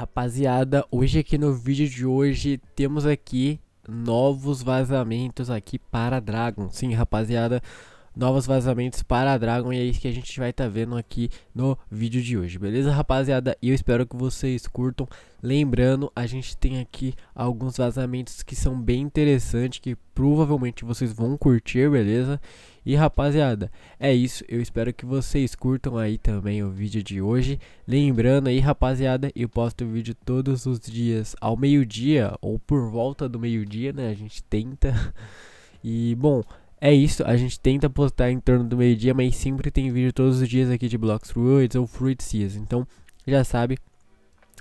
Rapaziada, hoje aqui no vídeo de hoje temos aqui novos vazamentos aqui para Dragon. Sim, rapaziada, novos vazamentos para Dragon e é isso que a gente vai estar tá vendo aqui no vídeo de hoje, beleza rapaziada? E eu espero que vocês curtam. Lembrando, a gente tem aqui alguns vazamentos que são bem interessantes, que provavelmente vocês vão curtir, beleza? E rapaziada, é isso. Eu espero que vocês curtam aí também o vídeo de hoje. Lembrando aí, rapaziada, eu posto vídeo todos os dias ao meio-dia ou por volta do meio-dia, né? A gente tenta. E bom, é isso, a gente tenta postar em torno do meio-dia, mas sempre tem vídeo todos os dias aqui de Blocks Fruits ou Fruit Seas. Então, já sabe,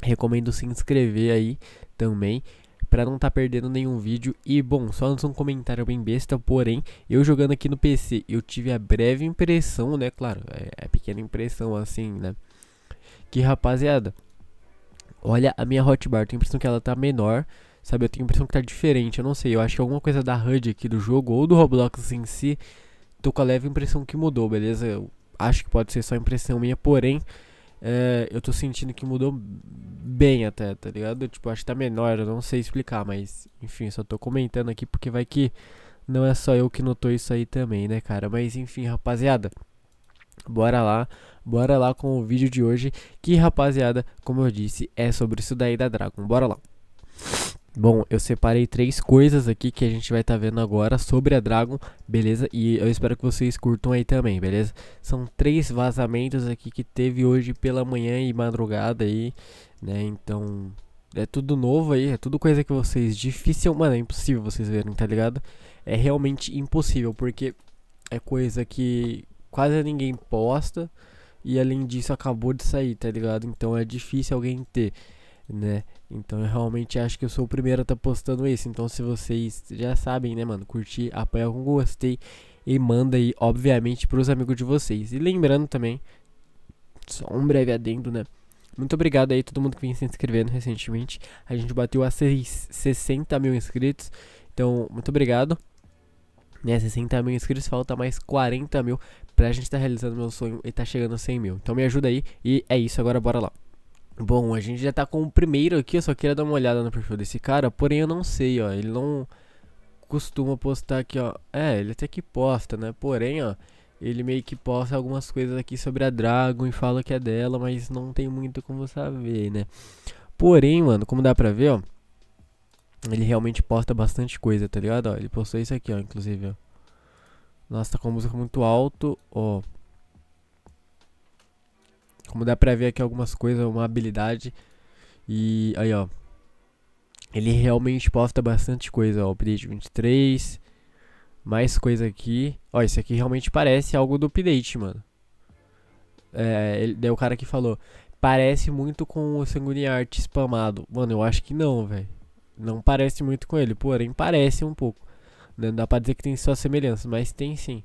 recomendo se inscrever aí também para não estar tá perdendo nenhum vídeo. E bom, só antes um comentário bem besta, porém, eu jogando aqui no PC, eu tive a breve impressão, né, claro, é, é pequena impressão assim, né, que rapaziada, olha a minha hotbar, tenho a impressão que ela tá menor, sabe, eu tenho a impressão que tá diferente, eu não sei, eu acho que alguma coisa da HUD aqui do jogo ou do Roblox em si, tô com a leve impressão que mudou, beleza? Eu acho que pode ser só impressão minha, porém é, eu tô sentindo que mudou bem até, tá ligado? Tipo, acho que tá menor, eu não sei explicar, mas enfim, só tô comentando aqui porque vai que não é só eu que notou isso aí também, né, cara? Mas enfim, rapaziada, bora lá, bora lá com o vídeo de hoje, que rapaziada, como eu disse, é sobre isso daí da Dragon, bora lá. Bom, eu separei três coisas aqui que a gente vai estar tá vendo agora sobre a Dragon, beleza? E eu espero que vocês curtam aí também, beleza? São três vazamentos aqui que teve hoje pela manhã e madrugada aí, né? Então, é tudo novo aí, é tudo coisa que vocês difícil, mano, é impossível vocês verem, tá ligado? É realmente impossível, porque é coisa que quase ninguém posta e além disso acabou de sair, tá ligado? Então é difícil alguém ter né? Então eu realmente acho que eu sou o primeiro a estar tá postando isso. Então se vocês já sabem, né, mano, curtir, apoiar com gostei e manda aí, obviamente, pros amigos de vocês. E lembrando também, só um breve adendo, né? Muito obrigado aí todo mundo que vem se inscrevendo recentemente. A gente bateu a 60 mil inscritos. Então, muito obrigado. Né, 60 mil inscritos, falta mais 40 mil pra gente estar tá realizando meu sonho e tá chegando a 100 mil. Então me ajuda aí e é isso, agora bora lá. Bom, a gente já tá com o primeiro aqui, eu só queria dar uma olhada no perfil desse cara, porém eu não sei, ó, ele não costuma postar aqui, ó, é, ele até que posta, né, porém, ó, ele meio que posta algumas coisas aqui sobre a Dragon e fala que é dela, mas não tem muito como saber, né. Porém, mano, como dá pra ver, ó, ele realmente posta bastante coisa, tá ligado, ó, ele postou isso aqui, ó, inclusive, ó. Nossa, tá com a música muito alto, ó, como dá pra ver aqui algumas coisas, uma habilidade. E aí, ó. Ele realmente posta bastante coisa, ó. Update 23. Mais coisa aqui. Ó, isso aqui realmente parece algo do update, mano. É, ele, daí o cara que falou. Parece muito com o Sanguine Art spamado. Mano, eu acho que não, velho. Não parece muito com ele, porém parece um pouco. Né, não dá pra dizer que tem só semelhança, mas tem sim.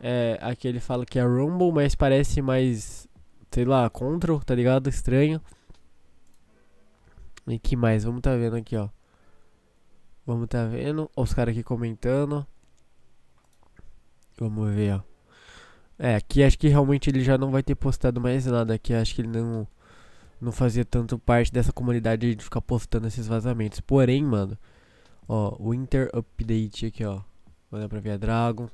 É, aqui ele fala que é Rumble, mas parece mais sei lá, Control, tá ligado? Estranho. E que mais? Vamos tá vendo aqui, ó. Vamos tá vendo. Ó, os caras aqui comentando. Vamos ver, ó. É, aqui acho que realmente ele já não vai ter postado mais nada. Aqui acho que ele não, não fazia tanto parte dessa comunidade de ficar postando esses vazamentos. Porém, mano, ó, Winter Update aqui, ó. Manda pra ver a Dragon.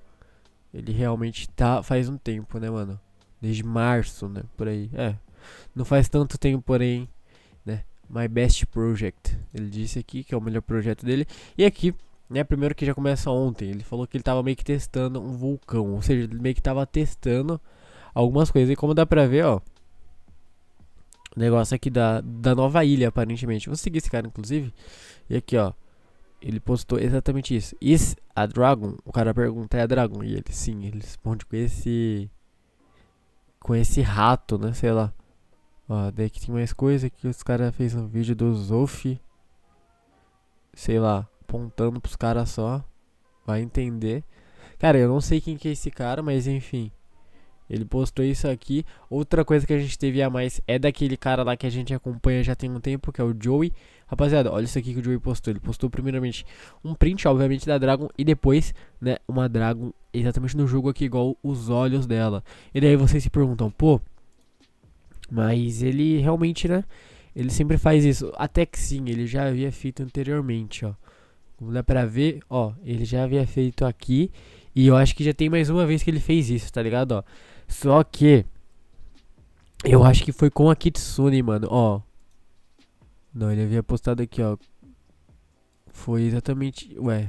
Ele realmente tá faz um tempo, né, mano? Desde março, né? Por aí. É. Não faz tanto tempo, porém, né? My Best Project. Ele disse aqui que é o melhor projeto dele. E aqui, né? Primeiro que já começa ontem. Ele falou que ele tava meio que testando um vulcão. Ou seja, ele meio que tava testando algumas coisas. E como dá pra ver, ó. O negócio aqui da, da nova ilha, aparentemente. Vou seguir esse cara, inclusive. E aqui, ó. Ele postou exatamente isso. Is a Dragon? O cara pergunta, é a Dragon? E ele, sim, ele responde com esse com esse rato, né? Sei lá. Ó, daí que tem mais coisa que os caras fez um vídeo do Zofi. Sei lá, apontando pros caras só. Vai entender. Cara, eu não sei quem que é esse cara, mas enfim. Ele postou isso aqui. Outra coisa que a gente teve a mais é daquele cara lá que a gente acompanha já tem um tempo, que é o Joey. Rapaziada, olha isso aqui que o Joey postou. Ele postou primeiramente um print, obviamente, da Dragon e depois, né, uma Dragon exatamente no jogo aqui, igual os olhos dela. E daí vocês se perguntam, pô, mas ele realmente, né, ele sempre faz isso. Até que sim, ele já havia feito anteriormente, ó. Como dá pra ver, ó, ele já havia feito aqui. E eu acho que já tem mais uma vez que ele fez isso, tá ligado, ó. Só que. Eu acho que foi com a Kitsune, mano. Ó. Não, ele havia postado aqui, ó. Foi exatamente. Ué.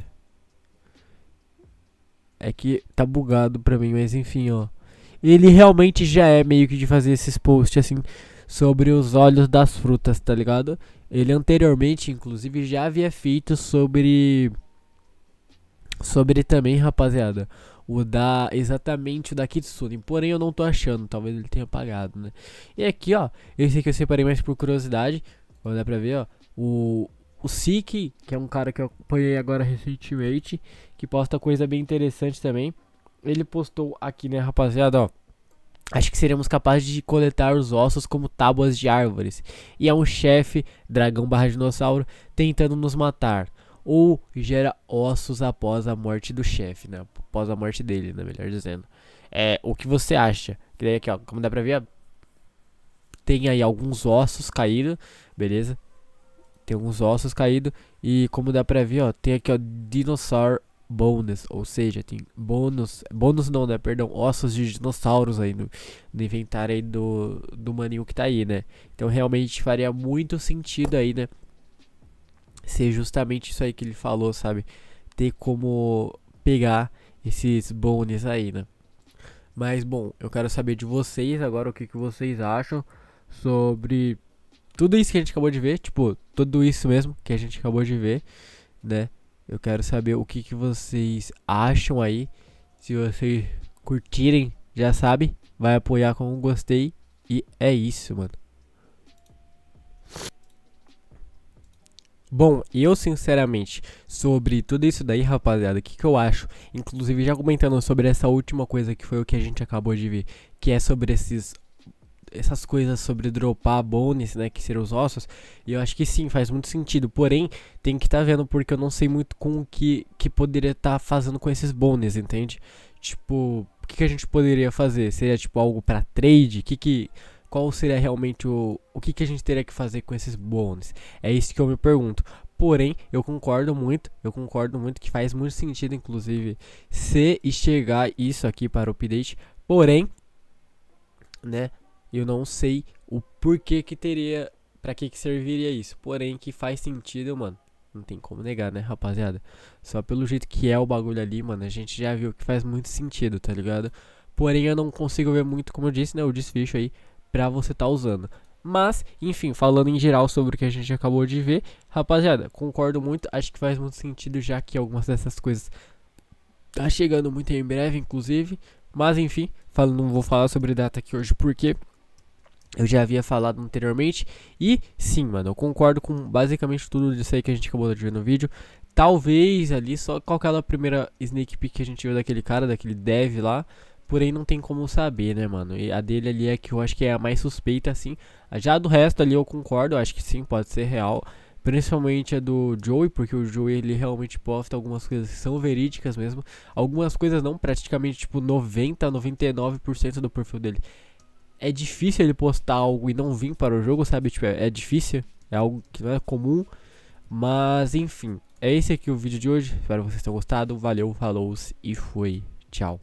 É que tá bugado pra mim, mas enfim, ó. Ele realmente já é meio que de fazer esses posts assim sobre os olhos das frutas, tá ligado? Ele anteriormente, inclusive, já havia feito sobre. Sobre também, rapaziada, o da exatamente o da Kitsune, porém eu não tô achando, talvez ele tenha apagado, né? E aqui, ó, esse aqui eu separei mais por curiosidade, vou dá pra ver, ó, o, o Siki, que é um cara que eu apanhei agora recentemente, que posta coisa bem interessante também, ele postou aqui, né, rapaziada, ó, Acho que seremos capazes de coletar os ossos como tábuas de árvores. E é um chefe, dragão barra dinossauro, tentando nos matar ou gera ossos após a morte do chefe, né? Após a morte dele, né? Melhor dizendo. É, o que você acha? Que daí aqui, ó, como dá pra ver, tem aí alguns ossos caídos, beleza? Tem uns ossos caídos e como dá pra ver, ó, tem aqui, ó, Dinosaur Bones, ou seja, tem bônus, bônus não, né, perdão, ossos de dinossauros aí no, no inventário aí do, do maninho que tá aí, né? Então realmente faria muito sentido aí, né? ser justamente isso aí que ele falou, sabe? Ter como pegar esses bônus aí, né? Mas bom, eu quero saber de vocês agora o que, que vocês acham sobre tudo isso que a gente acabou de ver, tipo, tudo isso mesmo que a gente acabou de ver, né? Eu quero saber o que, que vocês acham aí. Se vocês curtirem, já sabe, vai apoiar com um gostei. E é isso, mano. Bom, eu sinceramente, sobre tudo isso daí, rapaziada, o que, que eu acho? Inclusive, já comentando sobre essa última coisa que foi o que a gente acabou de ver, que é sobre esses essas coisas sobre dropar bônus né, que serão os ossos, e eu acho que sim, faz muito sentido, porém, tem que estar tá vendo, porque eu não sei muito com o que, que poderia estar tá fazendo com esses bônus entende? Tipo, o que, que a gente poderia fazer? Seria, tipo, algo para trade? O que que qual seria realmente o, o que, que a gente teria que fazer com esses bônus? É isso que eu me pergunto. Porém, eu concordo muito, eu concordo muito que faz muito sentido, inclusive, se chegar isso aqui para o update. Porém, né, eu não sei o porquê que teria, para que que serviria isso. Porém, que faz sentido, mano. Não tem como negar, né, rapaziada? Só pelo jeito que é o bagulho ali, mano, a gente já viu que faz muito sentido, tá ligado? Porém, eu não consigo ver muito, como eu disse, né, o desficho aí para você estar tá usando. Mas, enfim, falando em geral sobre o que a gente acabou de ver, rapaziada, concordo muito, acho que faz muito sentido já que algumas dessas coisas tá chegando muito em breve, inclusive. Mas enfim, falando, não vou falar sobre data aqui hoje porque eu já havia falado anteriormente. E sim, mano, eu concordo com basicamente tudo disso aí que a gente acabou de ver no vídeo. Talvez ali, só qual aquela primeira sneak peek que a gente viu daquele cara, daquele dev lá. Porém, não tem como saber, né, mano? E a dele ali é que eu acho que é a mais suspeita, assim. Já do resto ali eu concordo, eu acho que sim, pode ser real. Principalmente a do Joey, porque o Joey ele realmente posta algumas coisas que são verídicas mesmo. Algumas coisas não, praticamente tipo 90, 99% do perfil dele. É difícil ele postar algo e não vir para o jogo, sabe? Tipo, é, é difícil, é algo que não é comum. Mas enfim, é esse aqui o vídeo de hoje. Espero que vocês tenham gostado. Valeu, falou e fui. Tchau.